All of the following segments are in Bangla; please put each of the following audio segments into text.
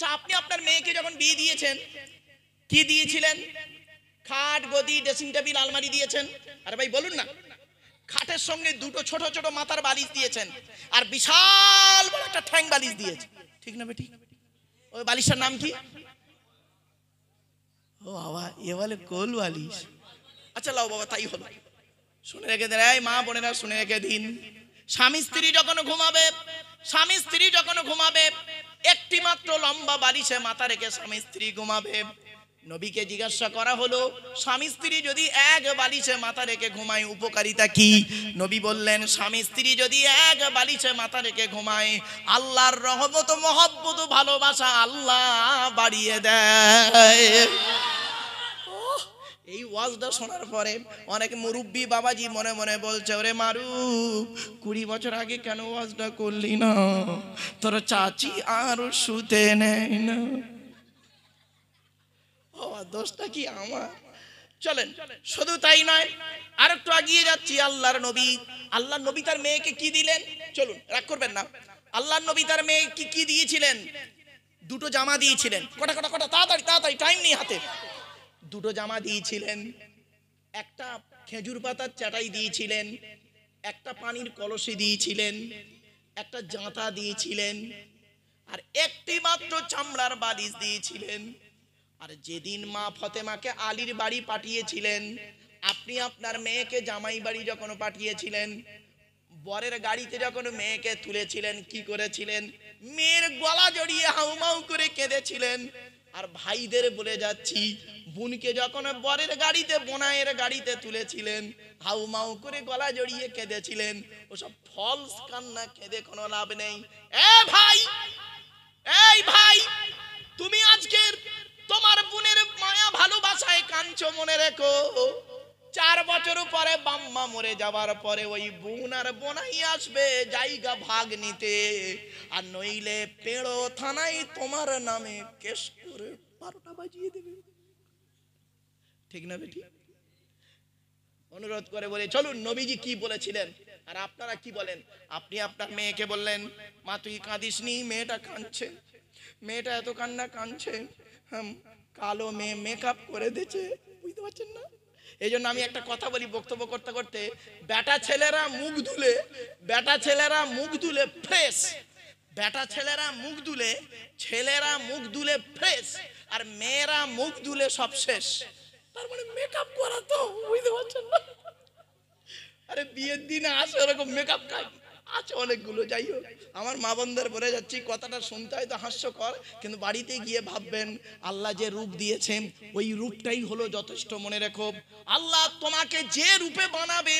আচ্ছা আপনি আপনার মেয়েকে যখন বিয়ে দিয়েছেন কি দিয়েছিলেন খাট গদি ড্রেসিং টেবিল আলমারি দিয়েছেন আরে ভাই বলুন না খাটের সঙ্গে দুটো ছোট ছোট মাথার বালিশ দিয়েছেন আর বিশাল বড় একটা ঠ্যাং বালিশ দিয়েছে ঠিক না বেটি ওই বালিশটার নাম কি ও বাবা এ বলে কোল বালিশ আচ্ছা লাও বাবা তাই হলো শুনে রেখে দেন এই মা বোনেরা শুনে রেখে দিন স্বামী স্ত্রী যখন ঘুমাবে স্বামী স্ত্রী যখন ঘুমাবে একটি মাত্র লম্বা বালিশে মাথা রেখে স্বামী স্ত্রী ঘুমাবে নবীকে জিজ্ঞাসা করা হলো স্বামী স্ত্রী যদি এক বালিশে মাথা রেখে ঘুমায় উপকারিতা কি নবী বললেন স্বামী স্ত্রী যদি এক বালিশে মাথা রেখে ঘুমায় আল্লাহর রহমত মহব্বত ভালোবাসা আল্লাহ বাড়িয়ে দেয় এই ওয়াজটা শোনার পরে অনেক মুরব্বী বাবাজি মনে মনে বলছে ওরে মারু কুড়ি বছর আগে কেন ওয়াজটা করলি না তোর চাচি আর শুতে নেই না ও দোষটা কি আমার চলেন শুধু তাই নয় আর একটু এগিয়ে যাচ্ছি আল্লাহর নবী আল্লাহর নবী তার মেয়েকে কি দিলেন চলুন রাগ করবেন না আল্লাহর নবী তার মেয়ে কি কি দিয়েছিলেন দুটো জামা দিয়েছিলেন কটা কটা কটা তাড়াতাড়ি তাড়াতাড়ি টাইম নেই হাতে দুটো জামা দিয়েছিলেন একটা খেজুর পাতার চাটাই দিয়েছিলেন একটা পানির কলসি দিয়েছিলেন একটা জাঁতা দিয়েছিলেন আর একটি মাত্র চামড়ার বালিশ দিয়েছিলেন আর যেদিন মা ফতেমাকে আলীর বাড়ি পাঠিয়েছিলেন আপনি আপনার মেয়েকে জামাই বাড়ি যখন পাঠিয়েছিলেন বরের গাড়িতে যখন মেয়েকে তুলেছিলেন কি করেছিলেন মেয়ের গলা জড়িয়ে হাউমাউ করে কেঁদেছিলেন আর ভাইদের বলে যাচ্ছি বোনকে যখন বরের গাড়িতে বোনায়ের গাড়িতে তুলেছিলেন হাউ মাউ করে গলা জড়িয়ে কেঁদেছিলেন ওসব ফলস কান্না কেঁদে কোনো লাভ নেই এ ভাই এই ভাই তুমি আজকের তোমার বোনের মায়া ভালোবাসায় কাঞ্চ মনে রেখো চার বছর পরে বাম্মা মরে যাওয়ার পরে ওই বোন আর বোনাই আসবে জায়গা ভাগ নিতে আর নইলে পেড়ো থানায় তোমার নামে কেস করে বারোটা বাজিয়ে দেবে ঠিক না বেটি অনুরোধ করে বলে চলুন নবীজি কি বলেছিলেন আর আপনারা কি বলেন আপনি আপনার মেয়েকে বললেন মা তুই কাঁদিস নি মেয়েটা কাঁদছে মেয়েটা এত কান্না কাঁদছে কালো মেয়ে মেকআপ করে দিয়েছে বুঝতে পারছেন না এই জন্য আমি একটা কথা বলি বক্তব্য করতে করতে বেটা ছেলেরা মুখ ধুলে বেটা ছেলেরা মুখ ধুলে ফ্রেশ বেটা ছেলেরা মুখ ধুলে ছেলেরা মুখ ধুলে ফ্রেশ আর মেয়েরা মুখ ধুলে সব শেষ তার মানে মেকআপ করা তো বুঝতে পারছেন না আরে বিয়ের দিনে আসে ওরকম মেকআপ কাজ আছে অনেকগুলো যাই হোক আমার মা বন্ধের বলে যাচ্ছি কথাটা শুনতে হয়তো হাস্যকর কিন্তু বাড়িতে গিয়ে ভাববেন আল্লাহ যে রূপ দিয়েছেন ওই রূপটাই হলো যথেষ্ট মনে রেখো আল্লাহ তোমাকে যে রূপে বানাবে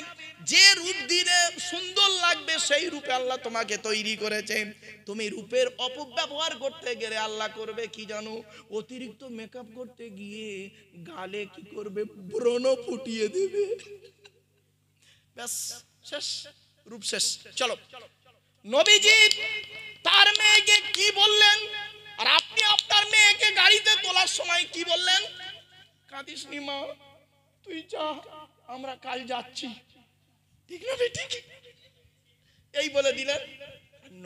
যে রূপ দিলে সুন্দর লাগবে সেই রূপে আল্লাহ তোমাকে তৈরি করেছেন তুমি রূপের অপব্যবহার করতে গেলে আল্লাহ করবে কি জানো অতিরিক্ত মেকআপ করতে গিয়ে গালে কি করবে ব্রণ ফুটিয়ে দেবে ব্যাস শেষ রূপ শেষ চলো নবীজি তার মেয়েকে কি বললেন আর আপনি আপনার মেয়েকে গাড়িতে তোলার সময় কি বললেন কাঁদিস মা তুই যা আমরা কাল যাচ্ছি ঠিক না ঠিক এই বলে দিলেন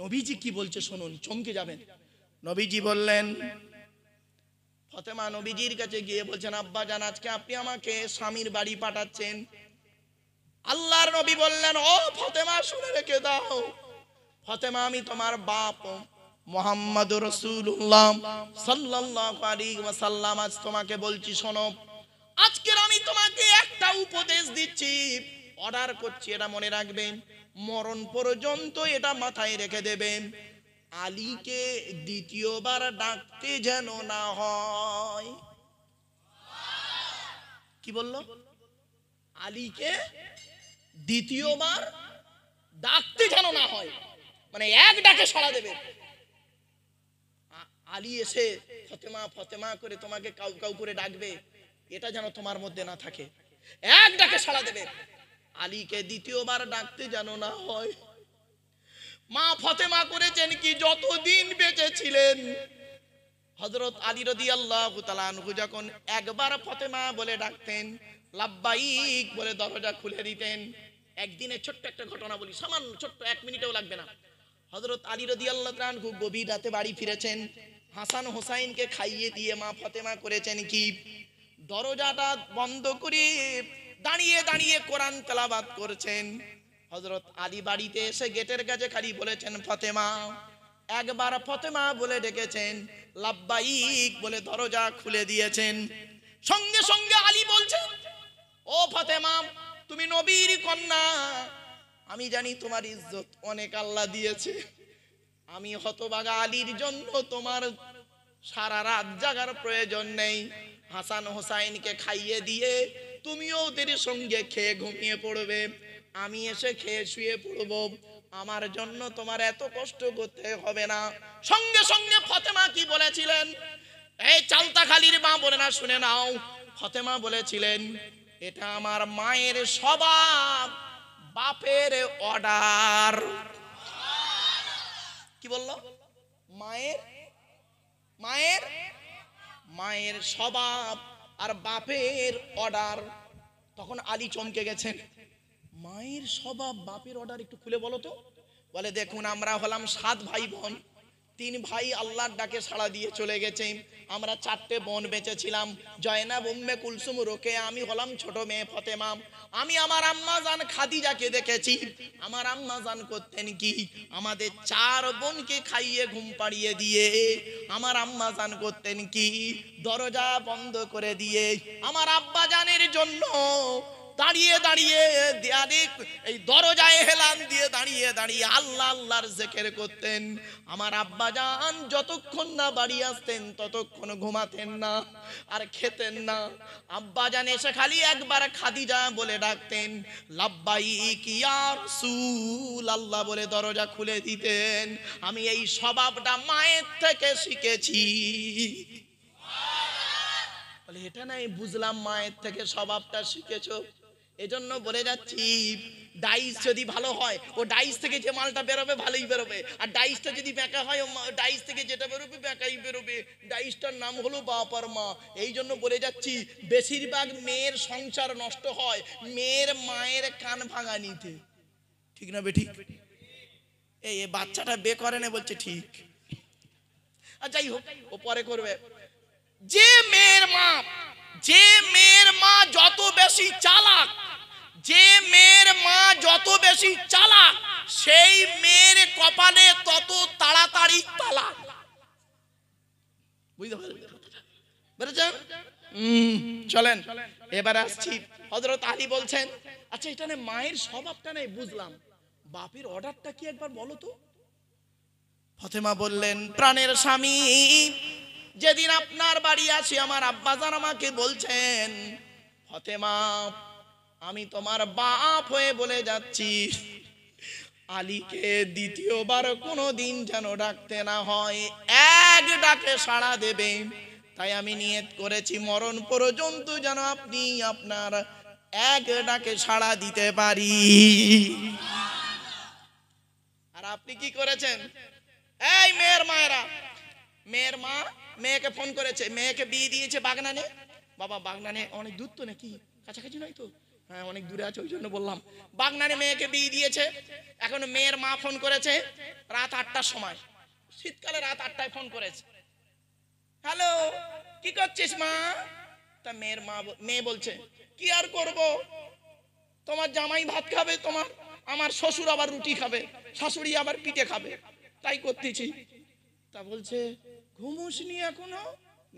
নবীজি কি বলছে শুনুন চমকে যাবেন নবীজি বললেন ফতেমা নবীজির কাছে গিয়ে বলছেন আব্বা জান আজকে আপনি আমাকে স্বামীর বাড়ি পাঠাচ্ছেন আল্লাহর নবী বললেন ও ফতেমা শুনে রেখে দাও ফতেমা আমি তোমার বাপ মোহাম্মদ রসুল্লাহ সাল্লাহ আলী সাল্লাম আজ তোমাকে বলছি শোনো আজকের আমি তোমাকে একটা উপদেশ দিচ্ছি অর্ডার করছি এটা মনে রাখবেন মরণ পর্যন্ত এটা মাথায় রেখে দেবেন আলীকে দ্বিতীয়বার ডাকতে যেন না হয় কি বললো আলীকে দ্বিতীয়বার ডাকতে যেন না হয় মানে এক ডাকে সাড়া দেবে আলী এসে ফতেমা ফতেমা করে তোমাকে কাউ কাউ করে ডাকবে এটা যেন তোমার মধ্যে না থাকে এক ডাকে সাড়া দেবে আলীকে দ্বিতীয়বার ডাকতে যেন না হয় মা ফতেমা করেছেন কি যতদিন বেঁচে ছিলেন হজরত আলী রদি আল্লাহ যখন একবার ফতেমা বলে ডাকতেন লাব্বাইক বলে দরজা খুলে দিতেন একদিনে ছোট্ট একটা ঘটনা বলি সামান্য ছোট্ট এক মিনিটেও লাগবে না হজরত আলী রদি আল্লাহ খুব গভীর রাতে বাড়ি ফিরেছেন হাসান হোসাইনকে খাইয়ে দিয়ে মা ফতেমা করেছেন কি দরজাটা বন্ধ করে দাঁড়িয়ে দাঁড়িয়ে কোরআন তেলাবাদ করছেন হজরত আলী বাড়িতে এসে গেটের কাছে খালি বলেছেন ফতেমা একবার ফতেমা বলে ডেকেছেন লাব্বাইক বলে দরজা খুলে দিয়েছেন সঙ্গে সঙ্গে আলী বলছেন ও ফতেমা তুমি নবীর কন্যা আমি জানি তোমার ইজ্জত অনেক আল্লাহ দিয়েছে আমি হতবাগা আলীর জন্য তোমার সারা রাত জাগার প্রয়োজন নেই হাসান হোসাইনকে খাইয়ে দিয়ে তুমিও ওদের সঙ্গে খেয়ে ঘুমিয়ে পড়বে আমি এসে খেয়ে শুয়ে পড়ব আমার জন্য তোমার এত কষ্ট করতে হবে না সঙ্গে সঙ্গে ফতেমা কি বলেছিলেন এই চালতা খালির মা বলে না শুনে নাও ফতেমা বলেছিলেন এটা আমার মায়ের স্বভাব বাপের অর্ডার কি বলল মায়ের মায়ের মায়ের স্বভাব আর বাপের অর্ডার তখন আলী চমকে গেছেন মায়ের স্বভাব বাপের অর্ডার একটু খুলে বলো তো বলে দেখুন আমরা হলাম সাত ভাই বোন তিন ভাই আল্লাহর ডাকে সাড়া দিয়ে চলে গেছে আমরা চারটে বোন বেঁচেছিলাম জয়নাব উম্মে কুলসুম রোকে আমি হলাম ছোট মেয়ে ফতেমা আমি আমার আম্মা জান খাদিজাকে দেখেছি আমার আম্মা জান করতেন কি আমাদের চার বোনকে খাইয়ে ঘুম পাড়িয়ে দিয়ে আমার আম্মা জান করতেন কি দরজা বন্ধ করে দিয়ে আমার আব্বা জানের জন্য দাঁড়িয়ে দাঁড়িয়ে দেয়ালে এই দরজায় হেলান দিয়ে দাঁড়িয়ে দাঁড়িয়ে আল্লাহ আল্লাহর জেকের করতেন আমার আব্বা যান যতক্ষণ না বাড়ি আসতেন ততক্ষণ ঘুমাতেন না আর খেতেন না আব্বা যান এসে খালি একবার খাদিজা বলে ডাকতেন লাব্বাই কিয়ার সুল আল্লাহ বলে দরজা খুলে দিতেন আমি এই স্বভাবটা মায়ের থেকে শিখেছি এটা নাই বুঝলাম মায়ের থেকে স্বভাবটা শিখেছো এজন্য বলে যাচ্ছি ডাইস যদি ভালো হয় ও ডাইস থেকে যে মালটা বেরোবে ভালোই বেরোবে আর ডাইসটা যদি ব্যাঁকা হয় ও ডাইস থেকে যেটা বেরোবে ব্যাঁকাই বেরোবে ডাইসটার নাম হলো বাপ আর মা এই জন্য বলে যাচ্ছি বেশিরভাগ মেয়ের সংসার নষ্ট হয় মেয়ের মায়ের কান ভাঙানিতে ঠিক না বেঠিক এই বাচ্চাটা বে করে না বলছে ঠিক আর যাই হোক ও পরে করবে যে মেয়ের মা যে মেয়ের মা যত বেশি চালাক যে মেয়ের মা যত বেশি চালাক সেই মেয়ের কপালে তত তাড়াতাড়ি তালাক বুঝতে পারছেন চলেন এবার আসছি হজরত আলী বলছেন আচ্ছা এখানে মায়ের স্বভাবটা নেই বুঝলাম বাপের অর্ডারটা কি একবার বলো তো ফতেমা বললেন প্রাণের স্বামী যেদিন আপনার বাড়ি আসি আমার আব্বাজান আমাকে বলছেন ফতেমা আমি তোমার বাপ হয়ে বলে যাচ্ছি আলীকে দ্বিতীয়বার কোনো দিন যেন ডাকতে না হয় এক ডাকে সাড়া দেবে তাই আমি নিয়ত করেছি মরণ পর্যন্ত যেন আপনি আপনার এক ডাকে সাড়া দিতে পারি আর আপনি কি করেছেন এই মেয়ের মায়েরা মেয়ের মা মেয়েকে ফোন করেছে মেয়েকে বিয়ে দিয়েছে বাগনানে বাবা বাগনানে অনেক দূর তো নাকি কাছাকাছি নয় তো হ্যাঁ অনেক দূরে আছে ওই জন্য বললাম বাগনানে মেয়েকে বিয়ে দিয়েছে এখন মেয়ের মা ফোন করেছে রাত আটটার সময় শীতকালে রাত আটটায় ফোন করেছে হ্যালো কি করছিস মা তা মেয়ের মা মেয়ে বলছে কি আর করব তোমার জামাই ভাত খাবে তোমার আমার শ্বশুর আবার রুটি খাবে শাশুড়ি আবার পিঠে খাবে তাই করতেছি তা বলছে ঘুমোসনি এখনো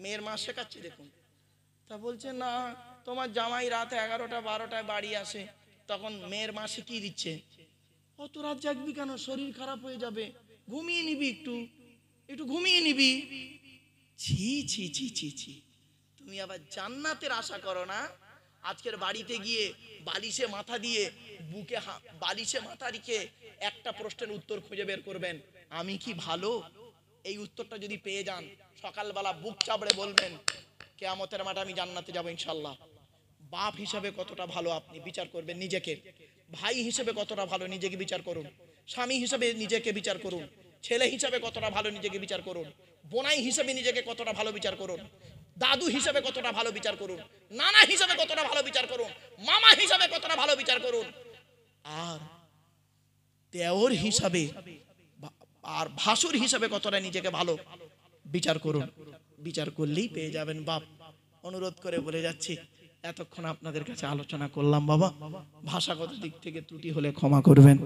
মেয়ের মা শেখাচ্ছে দেখুন তা বলছে না তোমার জামাই রাত এগারোটা বারোটায় বাড়ি আসে তখন মেয়ের মা শিখিয়ে দিচ্ছে অত রাত জাগবি কেন শরীর খারাপ হয়ে যাবে ঘুমিয়ে নিবি একটু একটু ঘুমিয়ে নিবি ছি ছি ছি ছি ছি তুমি আবার জান্নাতের আশা করো না আজকের বাড়িতে গিয়ে বালিশে মাথা দিয়ে বুকে বালিশে মাথা রেখে একটা প্রশ্নের উত্তর খুঁজে বের করবেন আমি কি ভালো এই উত্তরটা যদি পেয়ে যান সকালবেলা বুক চাপড়ে বলবেন কেয়ামতের মাঠে আমি জান্নাতে যাবো ইনশাল্লাহ বাপ হিসাবে কতটা ভালো আপনি বিচার করবেন নিজেকে ভাই হিসেবে কতটা ভালো নিজেকে বিচার করুন স্বামী হিসেবে নিজেকে বিচার করুন ছেলে হিসাবে কতটা ভালো নিজেকে বিচার করুন বোনাই হিসেবে নিজেকে কতটা ভালো বিচার করুন দাদু হিসাবে কতটা ভালো বিচার করুন নানা হিসাবে কতটা ভালো বিচার করুন মামা হিসাবে কতটা ভালো বিচার করুন আর দেওর হিসাবে আর ভাসুর হিসাবে কতটা নিজেকে ভালো বিচার করুন বিচার করলেই পেয়ে যাবেন বাপ অনুরোধ করে বলে যাচ্ছি এতক্ষণ আপনাদের কাছে আলোচনা করলাম বাবা ভাষাগত দিক থেকে ত্রুটি হলে ক্ষমা করবেন